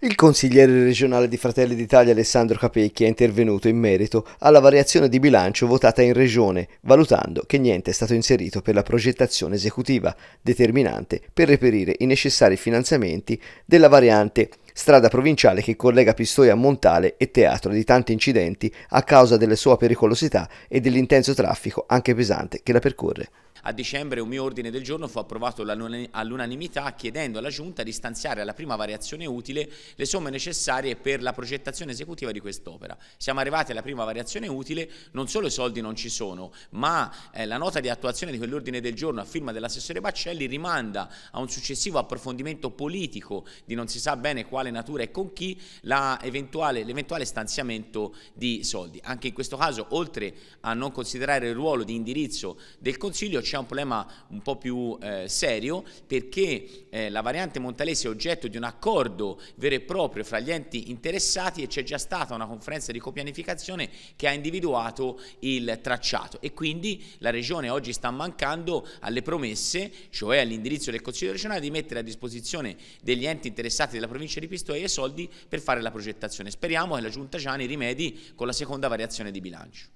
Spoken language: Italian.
Il consigliere regionale di Fratelli d'Italia Alessandro Capecchi è intervenuto in merito alla variazione di bilancio votata in regione, valutando che niente è stato inserito per la progettazione esecutiva, determinante per reperire i necessari finanziamenti della variante strada provinciale che collega Pistoia a Montale e teatro di tanti incidenti a causa della sua pericolosità e dell'intenso traffico, anche pesante, che la percorre. A dicembre un mio ordine del giorno fu approvato all'unanimità chiedendo alla Giunta di stanziare alla prima variazione utile le somme necessarie per la progettazione esecutiva di quest'opera. Siamo arrivati alla prima variazione utile, non solo i soldi non ci sono, ma eh, la nota di attuazione di quell'ordine del giorno a firma dell'assessore Baccelli rimanda a un successivo approfondimento politico di non si sa bene quale quale natura e con chi l'eventuale stanziamento di soldi. Anche in questo caso, oltre a non considerare il ruolo di indirizzo del Consiglio, c'è un problema un po' più eh, serio perché eh, la variante Montalese è oggetto di un accordo vero e proprio fra gli enti interessati e c'è già stata una conferenza di copianificazione che ha individuato il tracciato e quindi la Regione oggi sta mancando alle promesse, cioè all'indirizzo del Consiglio regionale, di mettere a disposizione degli enti interessati della provincia di Pisa visto e i soldi per fare la progettazione. Speriamo che la Giunta Ciani rimedi con la seconda variazione di bilancio.